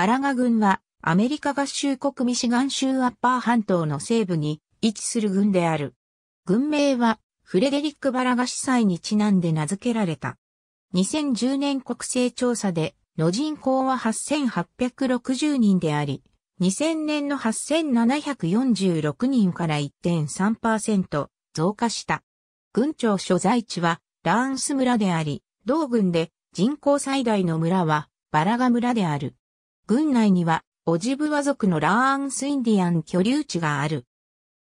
バラガ軍は、アメリカ合衆国ミシガン州アッパー半島の西部に位置する軍である。軍名は、フレデリック・バラガ司祭にちなんで名付けられた。2010年国勢調査で、の人口は8860人であり、2000年の8746人から1.3%増加した。郡庁所在地はラーンス村であり、同軍で人口最大の村はバラガ村である。郡内には、オジブワ族のラーンスインディアン居留地がある。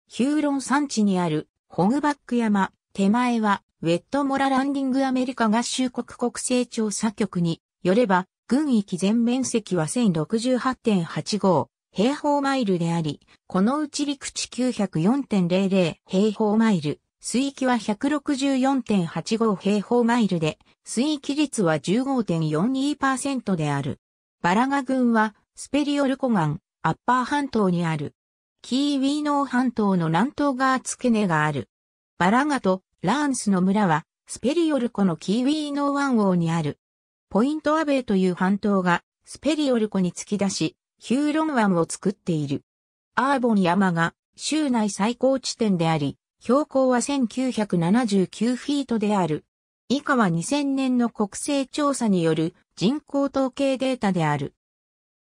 ヒューロン山地にあるホグバック山、手前はウェットモラランディングアメリカ合衆国国勢調査局によれば、軍域全面積は1068.85平方マイルであり、このうち陸地904.00平方マイル、水域は164.85平方マイルで、水域率は15.42%である。バラガ郡は、スペリオル湖岸、アッパー半島にある。キーウィーノー半島の南東側付け根がある。バラガとラーンスの村は、スペリオル湖のキーウィーノー湾王にある。ポイントアベイという半島が、スペリオル湖に突き出し、ヒューロン湾を作っている。アーボン山が、州内最高地点であり、標高は1979フィートである。以下は2000年の国勢調査による人口統計データである。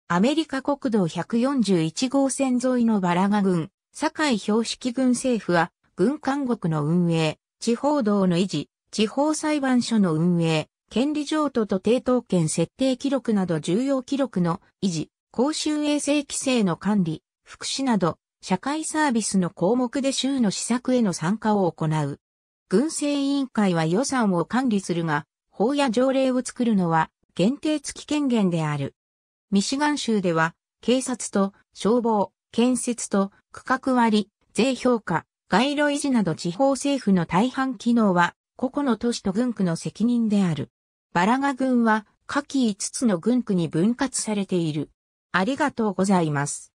アメリカ国道141号線沿いのバラガ軍、堺標識軍政府は、軍監獄の運営、地方道の維持、地方裁判所の運営、権利譲渡と抵当権設定記録など重要記録の維持、公衆衛生規制の管理、福祉など、社会サービスの項目で州の施策への参加を行う。軍政委員会は予算を管理するが、法や条例を作るのは限定付き権限である。ミシガン州では、警察と消防、建設と区画割、税評価、街路維持など地方政府の大半機能は、個々の都市と軍区の責任である。バラガ軍は、下記5つの軍区に分割されている。ありがとうございます。